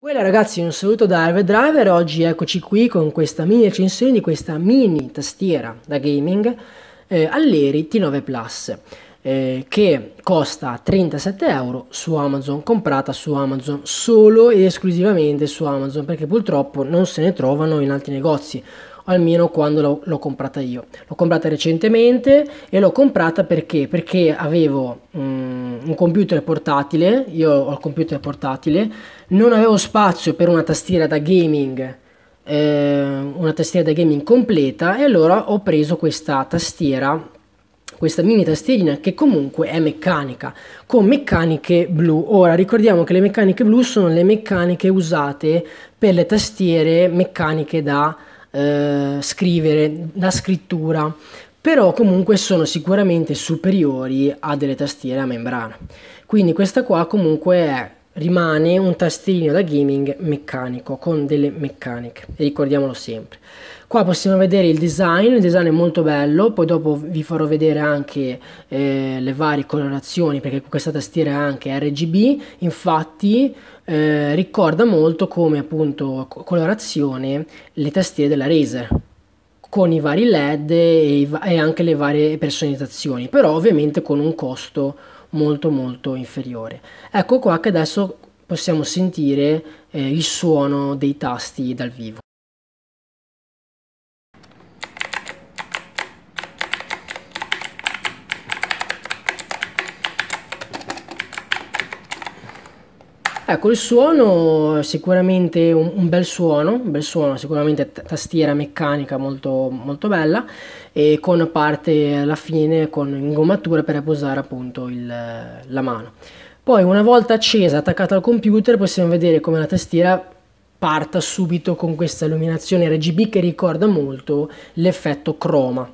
Voilà ragazzi, un saluto da Arve Driver, oggi eccoci qui con questa mini recensione di questa mini tastiera da gaming eh, Alleri T9 Plus eh, che costa 37 euro su Amazon, comprata su Amazon solo ed esclusivamente su Amazon perché purtroppo non se ne trovano in altri negozi almeno quando l'ho, l'ho comprata io. L'ho comprata recentemente e l'ho comprata perché? Perché avevo um, un computer portatile, io ho il computer portatile, non avevo spazio per una tastiera da gaming eh, una tastiera da gaming completa e allora ho preso questa tastiera questa mini tastierina che comunque è meccanica con meccaniche blu ora ricordiamo che le meccaniche blu sono le meccaniche usate per le tastiere meccaniche da eh, scrivere, la scrittura, però comunque sono sicuramente superiori a delle tastiere a membrana. Quindi questa qua comunque è rimane un tastino da gaming meccanico con delle meccaniche ricordiamolo sempre qua possiamo vedere il design il design è molto bello poi dopo vi farò vedere anche eh, le varie colorazioni perché questa tastiera è anche RGB infatti eh, ricorda molto come appunto colorazione le tastiere della Razer con i vari led e, i va e anche le varie personalizzazioni però ovviamente con un costo molto molto inferiore. Ecco qua che adesso possiamo sentire eh, il suono dei tasti dal vivo. Ecco, il suono sicuramente un, un, bel suono, un bel suono, sicuramente tastiera meccanica molto, molto bella e con parte alla fine con ingommatura per posare appunto il, la mano. Poi una volta accesa, attaccata al computer, possiamo vedere come la tastiera parta subito con questa illuminazione RGB che ricorda molto l'effetto croma.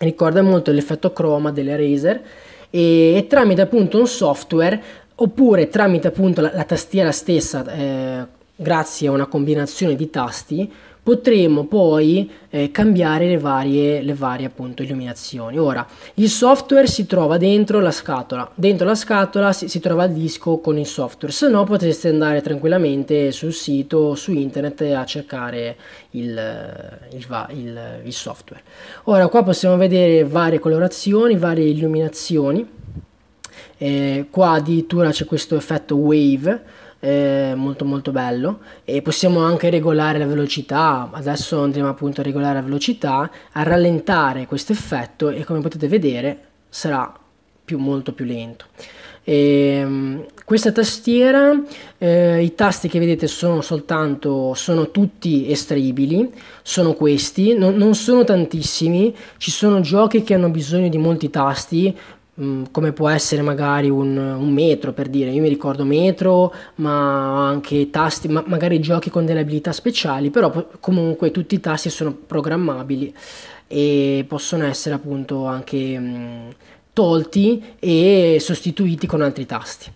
Ricorda molto l'effetto croma delle Razer e, e tramite appunto un software oppure tramite appunto la, la tastiera stessa, eh, grazie a una combinazione di tasti, potremo poi eh, cambiare le varie, le varie appunto, illuminazioni. Ora, il software si trova dentro la scatola, dentro la scatola si, si trova il disco con il software, se no potreste andare tranquillamente sul sito, su internet a cercare il, il, il, il software. Ora, qua possiamo vedere varie colorazioni, varie illuminazioni eh, qua addirittura c'è questo effetto wave eh, molto molto bello e possiamo anche regolare la velocità adesso andremo appunto a regolare la velocità a rallentare questo effetto e come potete vedere sarà più, molto più lento e, ehm, questa tastiera eh, i tasti che vedete sono soltanto sono tutti estraibili sono questi non, non sono tantissimi ci sono giochi che hanno bisogno di molti tasti Mm, come può essere magari un, un, metro per dire, io mi ricordo metro, ma anche tasti, ma magari giochi con delle abilità speciali, però comunque tutti i tasti sono programmabili e possono essere appunto anche mh, mm, tolti e sostituiti con altri tasti.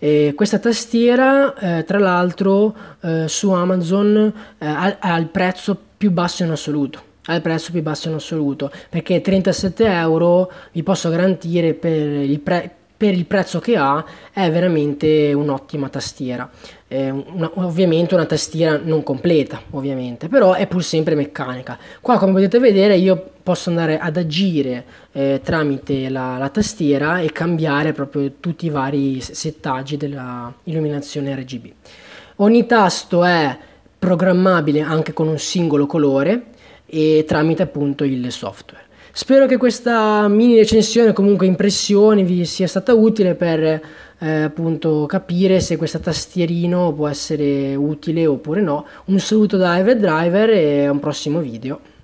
E questa tastiera, eh, tra l'altro, eh, su Amazon ha, eh, ha il prezzo più basso in assoluto al prezzo più basso in assoluto perché 37 euro vi posso garantire per il, pre per il prezzo che ha è veramente un'ottima tastiera eh, una, ovviamente una tastiera non completa ovviamente però è pur sempre meccanica qua come potete vedere io posso andare ad agire eh, tramite la, la, tastiera e cambiare proprio tutti i vari settaggi della illuminazione RGB ogni tasto è programmabile anche con un singolo colore e tramite appunto il software. Spero che questa mini recensione, comunque impressione, vi sia stata utile per eh, appunto capire se questa tastierino può essere utile oppure no. Un saluto da Driver e a un prossimo video.